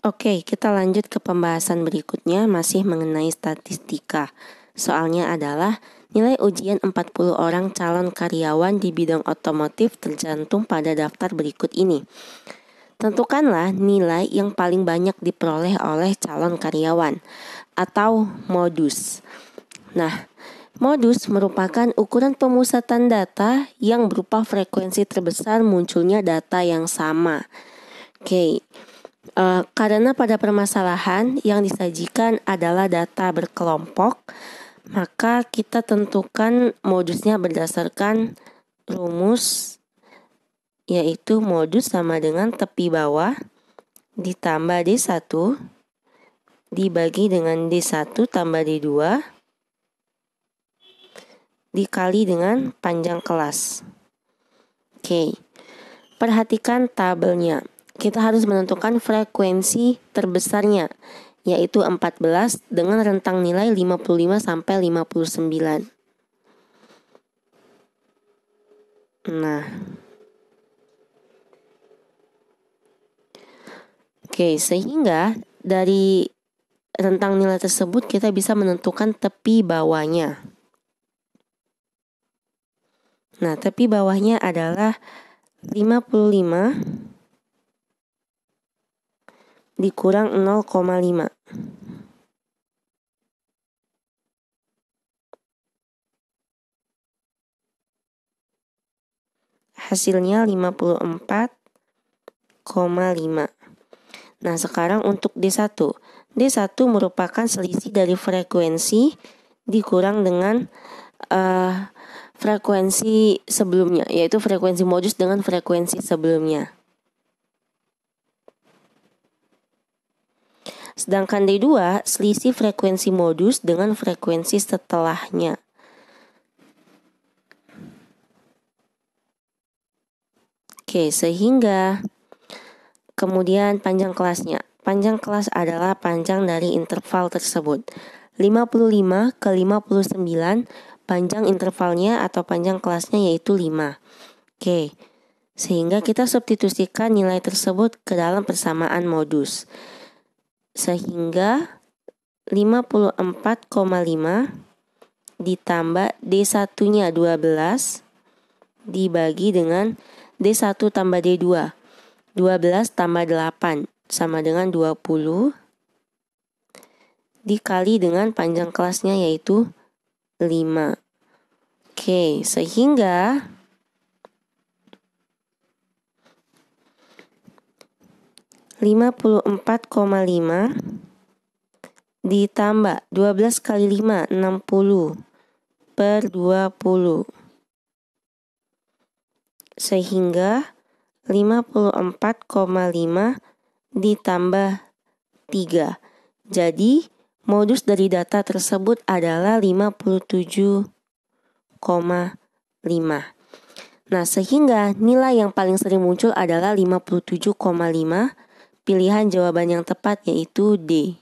Oke, kita lanjut ke pembahasan berikutnya masih mengenai statistika. Soalnya adalah nilai ujian 40 orang calon karyawan di bidang otomotif tercantum pada daftar berikut ini. Tentukanlah nilai yang paling banyak diperoleh oleh calon karyawan atau modus. Nah, modus merupakan ukuran pemusatan data yang berupa frekuensi terbesar munculnya data yang sama. Oke, okay. uh, eh, karena pada permasalahan yang disajikan adalah data berkelompok, maka kita tentukan modusnya berdasarkan rumus yaitu modus sama dengan tepi bawah ditambah D1 dibagi dengan D1 tambah D2 dikali dengan panjang kelas. Oke, perhatikan tabelnya. Kita harus menentukan frekuensi terbesarnya, yaitu 14 dengan rentang nilai 55 sampai 59. Nah. Oke, sehingga dari rentang nilai tersebut kita bisa menentukan tepi bawahnya. Nah, tepi bawahnya adalah 55 dikurang 0,5. Hasilnya 54,5. Nah, sekarang untuk D1. D1 merupakan selisih dari frekuensi dikurang dengan uh, frekuensi sebelumnya, yaitu frekuensi modus dengan frekuensi sebelumnya. Sedangkan D2 selisih frekuensi modus dengan frekuensi setelahnya. Oke, sehingga kemudian panjang kelasnya. Panjang kelas adalah panjang dari interval tersebut. 55 ke 59 panjang intervalnya atau panjang kelasnya yaitu 5. Oke, sehingga kita substitusikan nilai tersebut ke dalam persamaan modus. Sehingga 54,5 ditambah D1-nya 12 dibagi dengan D1 tambah D2. 12 tambah 8 sama dengan 20 dikali dengan panjang kelasnya yaitu 5. Oke, sehingga lima puluh empat koma lima ditambah dua belas kali lima enam puluh per dua puluh sehingga lima puluh empat koma lima ditambah tiga jadi Modus dari data tersebut adalah 57,5. Nah, sehingga nilai yang paling sering muncul adalah 57,5. Pilihan jawaban yang tepat yaitu D.